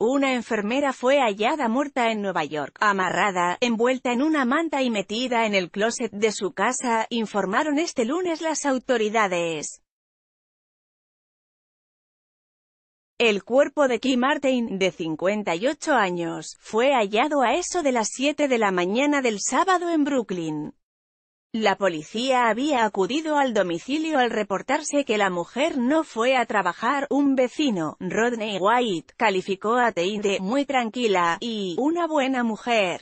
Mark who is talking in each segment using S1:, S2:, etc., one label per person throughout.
S1: Una enfermera fue hallada muerta en Nueva York, amarrada, envuelta en una manta y metida en el closet de su casa, informaron este lunes las autoridades. El cuerpo de Kim Martin, de 58 años, fue hallado a eso de las 7 de la mañana del sábado en Brooklyn. La policía había acudido al domicilio al reportarse que la mujer no fue a trabajar. Un vecino, Rodney White, calificó a Tain de «muy tranquila» y «una buena mujer».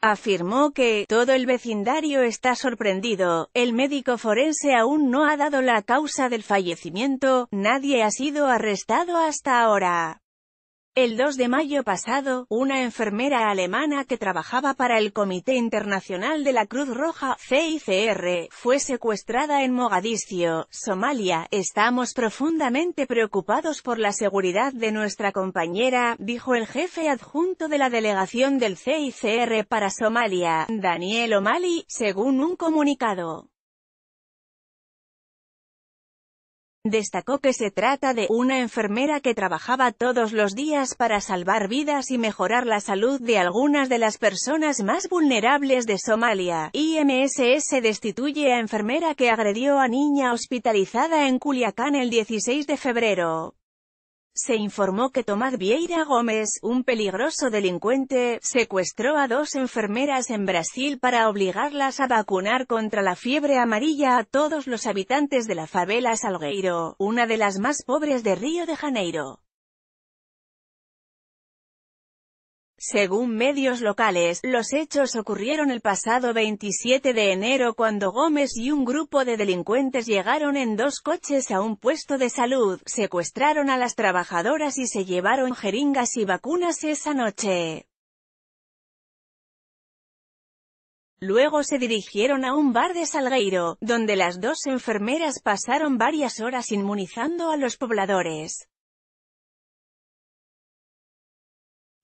S1: afirmó que «todo el vecindario está sorprendido, el médico forense aún no ha dado la causa del fallecimiento, nadie ha sido arrestado hasta ahora». El 2 de mayo pasado, una enfermera alemana que trabajaba para el Comité Internacional de la Cruz Roja, CICR, fue secuestrada en Mogadiscio, Somalia. Estamos profundamente preocupados por la seguridad de nuestra compañera, dijo el jefe adjunto de la delegación del CICR para Somalia, Daniel O'Malley, según un comunicado. Destacó que se trata de una enfermera que trabajaba todos los días para salvar vidas y mejorar la salud de algunas de las personas más vulnerables de Somalia. IMSS destituye a enfermera que agredió a niña hospitalizada en Culiacán el 16 de febrero. Se informó que Tomás Vieira Gómez, un peligroso delincuente, secuestró a dos enfermeras en Brasil para obligarlas a vacunar contra la fiebre amarilla a todos los habitantes de la favela Salgueiro, una de las más pobres de Río de Janeiro. Según medios locales, los hechos ocurrieron el pasado 27 de enero cuando Gómez y un grupo de delincuentes llegaron en dos coches a un puesto de salud, secuestraron a las trabajadoras y se llevaron jeringas y vacunas esa noche. Luego se dirigieron a un bar de Salgueiro, donde las dos enfermeras pasaron varias horas inmunizando a los pobladores.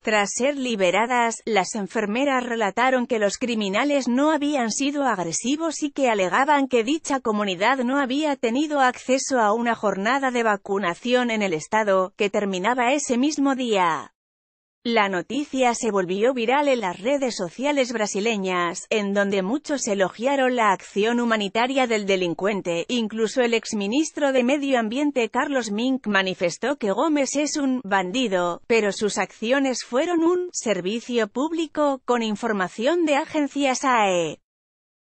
S1: Tras ser liberadas, las enfermeras relataron que los criminales no habían sido agresivos y que alegaban que dicha comunidad no había tenido acceso a una jornada de vacunación en el estado, que terminaba ese mismo día. La noticia se volvió viral en las redes sociales brasileñas, en donde muchos elogiaron la acción humanitaria del delincuente. Incluso el exministro de Medio Ambiente Carlos Mink manifestó que Gómez es un «bandido», pero sus acciones fueron un «servicio público», con información de agencias AE.